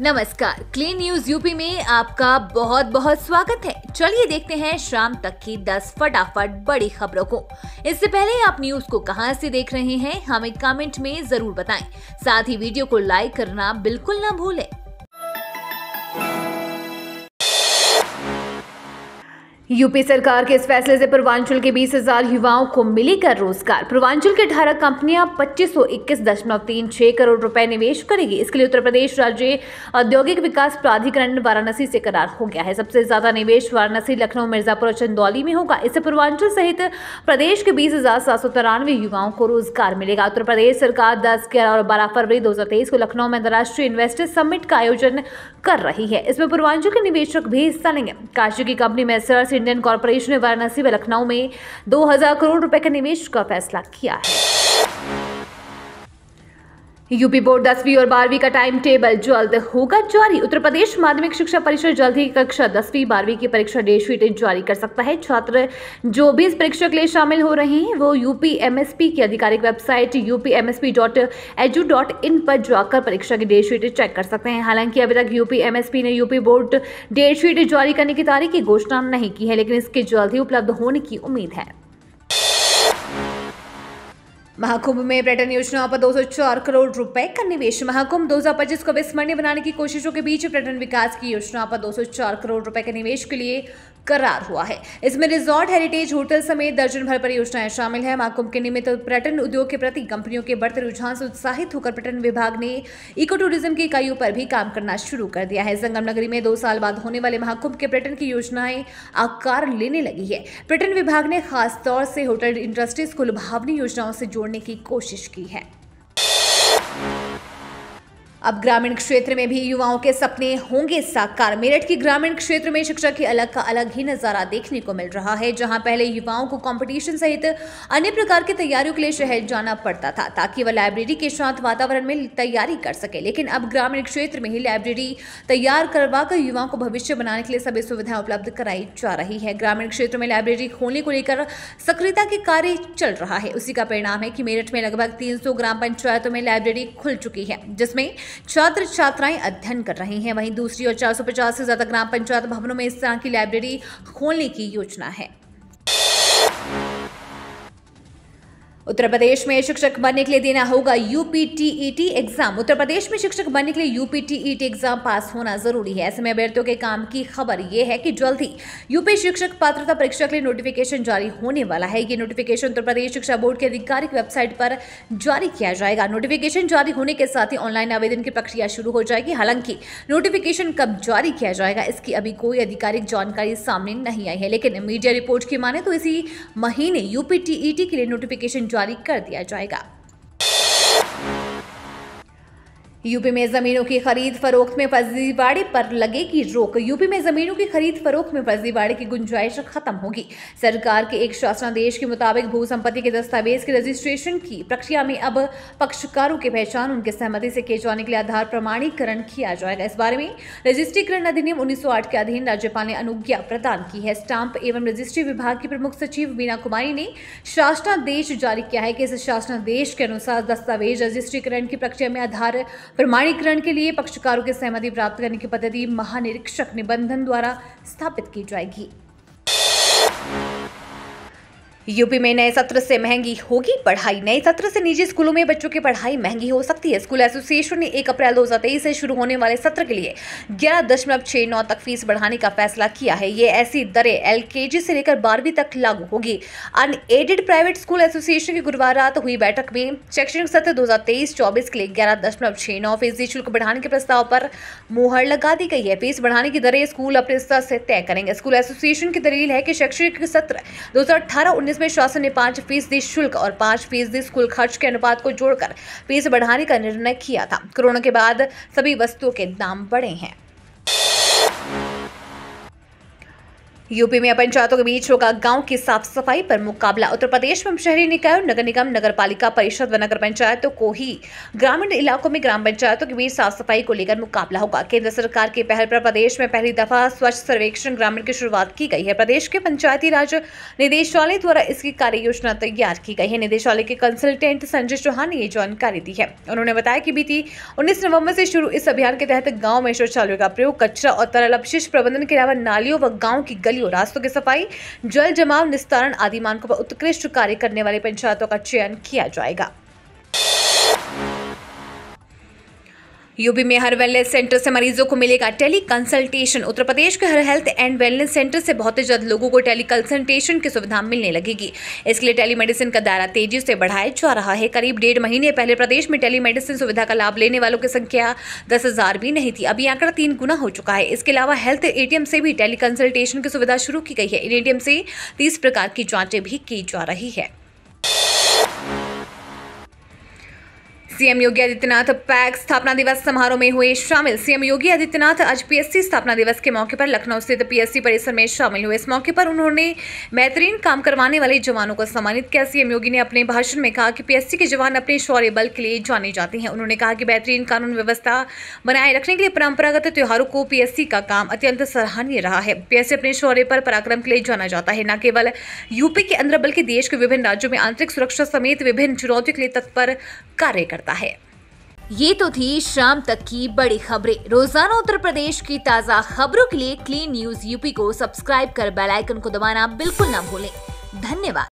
नमस्कार clean news UP में आपका बहुत बहुत स्वागत है चलिए देखते हैं शाम तक की 10 फटाफट बड़ी खबरों को इससे पहले आप न्यूज को कहां से देख रहे हैं हमें कमेंट में जरूर बताएं साथ ही वीडियो को लाइक करना बिल्कुल ना भूलें यूपी सरकार के इस फैसले से पूर्वांचल के 20,000 युवाओं को मिलेगा रोजगार पूर्वांचल के 18 कंपनियां पच्चीस सौ इक्कीस दशमलव तीन छह करोड़ रुपए निवेश करेगी इसके लिए उत्तर प्रदेश राज्य औद्योगिक विकास प्राधिकरण वाराणसी से करार हो गया है सबसे ज्यादा निवेश वाराणसी लखनऊ मिर्जापुर और चंदौली में होगा इससे पूर्वांचल सहित प्रदेश के बीस युवाओं को रोजगार मिलेगा उत्तर प्रदेश सरकार दस ग्यारह और बारह फरवरी दो को लखनऊ में अंतर्राष्ट्रीय इन्वेस्टर्स समिट का आयोजन कर रही है इसमें पूर्वांचल के निवेशक भी हिस्सा लेंगे काशी की कंपनी में सर्च इंडियन कॉरपोरेशन ने वाराणसी व लखनऊ में 2000 करोड़ रुपए के निवेश का फैसला किया है यूपी बोर्ड दसवीं और बारहवीं का टाइम टेबल जल्द होगा जारी उत्तर प्रदेश माध्यमिक शिक्षा परिषद जल्द ही कक्षा दसवीं बारहवीं की परीक्षा डेट शीट जारी कर सकता है छात्र जो भी इस परीक्षा के लिए शामिल हो रहे हैं वो यूपी एमएसपी की आधिकारिक website UP dot edu dot in पर जाकर परीक्षा की डेटशीट शीट चेक कर सकते हैं हालांकि अभी तक यूपी एमएसपी ने यूपी बोर्ड डेट शीट जारी करने की तारीख की घोषणा नहीं की है लेकिन इसके जल्द ही उपलब्ध होने की उम्मीद है महाकुंभ में पर्यटन योजनाओं पर चार करोड़ रुपए का निवेश महाकुंभ पच्चीस को विस्मरणीय बनाने की कोशिशों के बीच पर्यटन विकास की योजनाओं पर चार करोड़ रुपए के निवेश के लिए करार हुआ है इसमें रिजॉर्ट हेरिटेज होटल समेत दर्जन भर परियोजनाएं शामिल है महाकुंभ के निमित्त पर्यटन उद्योग के प्रति कंपनियों के बढ़ते रुझान से उत्साहित होकर पर्यटन विभाग ने इको टूरिज्म की इकाइयों पर भी काम करना शुरू कर दिया है संगम नगरी में दो साल बाद होने वाले महाकुंभ के पर्यटन की योजनाएं आकार लेने लगी है पर्यटन विभाग ने खासतौर से होटल इंडस्ट्रीज को लुभावनी योजनाओं से जोड़ जोड़ने की कोशिश की है अब ग्रामीण क्षेत्र में भी युवाओं के सपने होंगे साकार मेरठ के ग्रामीण क्षेत्र में शिक्षा के अलग का अलग ही नज़ारा देखने को मिल रहा है जहां पहले युवाओं को कंपटीशन सहित अन्य प्रकार की तैयारियों के लिए शहर जाना पड़ता था ताकि वह लाइब्रेरी के शांत वातावरण में तैयारी कर सके लेकिन अब ग्रामीण क्षेत्र में ही लाइब्रेरी तैयार करवा कर युवाओं को भविष्य बनाने के लिए सभी सुविधाएं उपलब्ध कराई जा रही है ग्रामीण क्षेत्र में लाइब्रेरी खोलने को लेकर सक्रियता के कार्य चल रहा है उसी का परिणाम है कि मेरठ में लगभग तीन ग्राम पंचायतों में लाइब्रेरी खुल चुकी है जिसमें छात्र छात्राएं अध्ययन कर रहे हैं वहीं दूसरी और 450 से ज़्यादा ग्राम पंचायत भवनों में इस तरह की लाइब्रेरी खोलने की योजना है उत्तर प्रदेश में शिक्षक बनने के लिए देना होगा UPTET exam e Uttar Pradesh में शिक्षक बनने के लिए यूपीटीईटी एग्जाम पास होना जरूरी है ऐसे में अभ्यर्थियों के काम की खबर यह है कि जल्द ही यूपी शिक्षक पात्रता परीक्षा के लिए नोटिफिकेशन जारी होने वाला है ये नोटिफिकेशन उत्तर प्रदेश शिक्षा बोर्ड की आधिकारिक वेबसाइट पर जारी किया जाएगा नोटिफिकेशन जारी होने के साथ ही ऑनलाइन आवेदन की प्रक्रिया शुरू हो जाएगी हालांकि नोटिफिकेशन कब जारी किया जाएगा इसकी अभी कोई आधिकारिक जानकारी सामने नहीं आई है लेकिन मीडिया रिपोर्ट की माने तो इसी महीने यूपीटीईटी e के लिए नोटिफिकेशन जारी कर दिया जाएगा यूपी में जमीनों की खरीद फरोख्त में फर्जीवाड़े पर लगेगी रोक यूपी में जमीनों की खरीद फरोख्त में फर्जीवाड़े की गुंजाइश खत्म होगी सरकार के एक शासनादेश के मुताबिक भू संपत्ति के दस्तावेज के रजिस्ट्रेशन की प्रक्रिया में अब पक्षकारों की पहचान उनके सहमति से किए जाने के लिए आधार प्रमाणीकरण किया जाएगा इस बारे में रजिस्ट्रीकरण अधिनियम उन्नीस के अधीन राज्यपाल ने अनुज्ञा प्रदान की है स्टाम्प एवं रजिस्ट्री विभाग की प्रमुख सचिव मीना कुमारी ने शासनादेश जारी किया है कि इस शासनादेश के अनुसार दस्तावेज रजिस्ट्रीकरण की प्रक्रिया में आधार प्रमाणीकरण के लिए पक्षकारों की सहमति प्राप्त करने की पद्धति महानिरीक्षक निबंधन द्वारा स्थापित की जाएगी यूपी में नए सत्र से महंगी होगी पढ़ाई नए सत्र से निजी स्कूलों में बच्चों की पढ़ाई महंगी हो सकती है स्कूल एसोसिएशन ने 1 अप्रैल 2023 से शुरू होने वाले सत्र के लिए ग्यारह दशमलव छह नौ तक फीस बढ़ाने का फैसला किया है ये ऐसी दरें एलकेजी से लेकर बारहवीं तक लागू होगी अनएडेड प्राइवेट स्कूल एसोसिएशन की गुरुवार रात हुई बैठक में शैक्षणिक सत्र दो हजार के लिए ग्यारह दशमलव नौ फीसदी शुल्क बढ़ाने के प्रस्ताव पर मुहर लगा दी गई है फीस बढ़ाने की दरें स्कूल अपने स्तर से तय करेंगे स्कूल एसोसिएशन की दलील है कि शैक्षणिक सत्र दो हजार जिसमें में शासन ने पांच फीसदी शुल्क और पांच फीसदी स्कूल खर्च के अनुपात को जोड़कर फीस बढ़ाने का निर्णय किया था कोरोना के बाद सभी वस्तुओं के दाम बढ़े हैं यूपी में पंचायतों के बीच होगा गांव की साफ सफाई पर मुकाबला उत्तर प्रदेश में शहरी निकायों नगर निगम नगर पालिका परिषद व नगर पंचायतों को ही ग्रामीण इलाकों में ग्राम पंचायतों के बीच साफ सफाई को लेकर मुकाबला होगा केंद्र सरकार की पहल पर प्रदेश में पहली दफा स्वच्छ सर्वेक्षण ग्रामीण की शुरुआत की गई है प्रदेश के पंचायती राज निदेशालय द्वारा इसकी कार्य योजना तैयार की गई है निदेशालय के कंसल्टेंट संजय चौहान ने ये जानकारी दी है उन्होंने बताया कि बीती उन्नीस नवम्बर से शुरू इस अभियान के तहत गाँव में शौचालयों का प्रयोग कचरा और तरल अवशिष्ट प्रबंधन के अलावा नालियों व गाँव की गलियों रास्तों की सफाई जल जमाव निस्तारण आदि मानकों पर उत्कृष्ट कार्य करने वाली पंचायतों का चयन किया जाएगा यूपी में हर वेलनेस सेंटर से मरीजों को मिलेगा टेली कंसल्टेशन उत्तर प्रदेश के हर हेल्थ एंड वेलनेस सेंटर से बहुत ही जल्द लोगों को टेली कंसल्टेशन की सुविधा मिलने लगेगी इसके लिए टेली मेडिसिन का दायरा तेजी से बढ़ाया जा रहा है करीब डेढ़ महीने पहले प्रदेश में टेली मेडिसिन सुविधा का लाभ लेने वालों की संख्या दस हजार भी नहीं थी अभी आंकड़ा तीन गुना हो चुका है इसके अलावा हेल्थ ए से भी टेली कंसल्टेशन की सुविधा शुरू की गई है इन ए से तीस प्रकार की जाँचें भी की जा रही है सीएम योगी आदित्यनाथ पैक स्थापना दिवस समारोह में हुए शामिल सीएम योगी आदित्यनाथ आज पीएससी स्थापना दिवस के मौके पर लखनऊ स्थित पीएससी परिसर में शामिल हुए इस मौके पर उन्होंने बेहतरीन काम करवाने वाले जवानों को सम्मानित किया सीएम योगी ने अपने भाषण में कहा कि पीएससी के जवान अपने शौर्य बल के लिए जाने जाते हैं उन्होंने कहा कि बेहतरीन कानून व्यवस्था बनाए रखने के लिए परंपरागत त्योहारों को पीएससी का काम अत्यंत सराहनीय रहा है पीएससी अपने शौर्य पर पराक्रम के लिए जाना जाता है न केवल यूपी के अंदर बल्कि देश के विभिन्न राज्यों में आंतरिक सुरक्षा समेत विभिन्न चुनौतियों के लिए तत्पर कार्य करता करता है ये तो थी शाम तक की बड़ी खबरें रोजाना उत्तर प्रदेश की ताज़ा खबरों के लिए क्लीन न्यूज यूपी को सब्सक्राइब कर बेल आइकन को दबाना बिल्कुल ना भूलें धन्यवाद